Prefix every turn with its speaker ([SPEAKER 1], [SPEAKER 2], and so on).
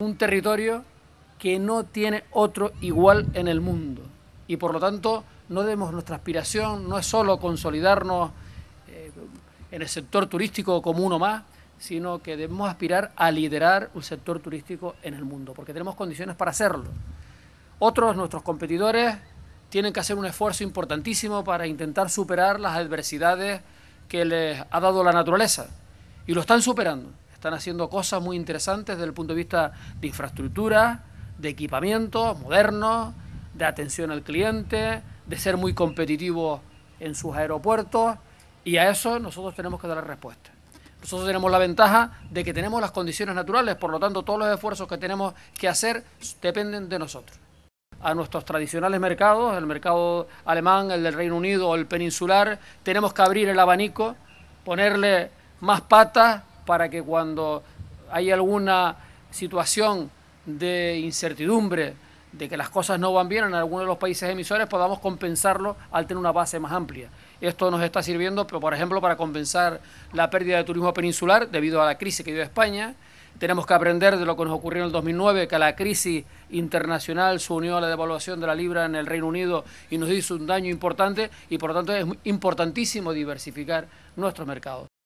[SPEAKER 1] un territorio que no tiene otro igual en el mundo. Y por lo tanto, no debemos nuestra aspiración, no es solo consolidarnos eh, en el sector turístico como uno más, sino que debemos aspirar a liderar un sector turístico en el mundo, porque tenemos condiciones para hacerlo. Otros, nuestros competidores, tienen que hacer un esfuerzo importantísimo para intentar superar las adversidades que les ha dado la naturaleza, y lo están superando. Están haciendo cosas muy interesantes desde el punto de vista de infraestructura, de equipamiento moderno, de atención al cliente, de ser muy competitivos en sus aeropuertos y a eso nosotros tenemos que dar respuesta. Nosotros tenemos la ventaja de que tenemos las condiciones naturales, por lo tanto todos los esfuerzos que tenemos que hacer dependen de nosotros. A nuestros tradicionales mercados, el mercado alemán, el del Reino Unido o el peninsular, tenemos que abrir el abanico, ponerle más patas para que cuando hay alguna situación de incertidumbre, de que las cosas no van bien en alguno de los países emisores, podamos compensarlo al tener una base más amplia. Esto nos está sirviendo, por ejemplo, para compensar la pérdida de turismo peninsular debido a la crisis que dio España. Tenemos que aprender de lo que nos ocurrió en el 2009, que la crisis internacional se unió a la devaluación de la libra en el Reino Unido y nos hizo un daño importante y por lo tanto es importantísimo diversificar nuestros mercados.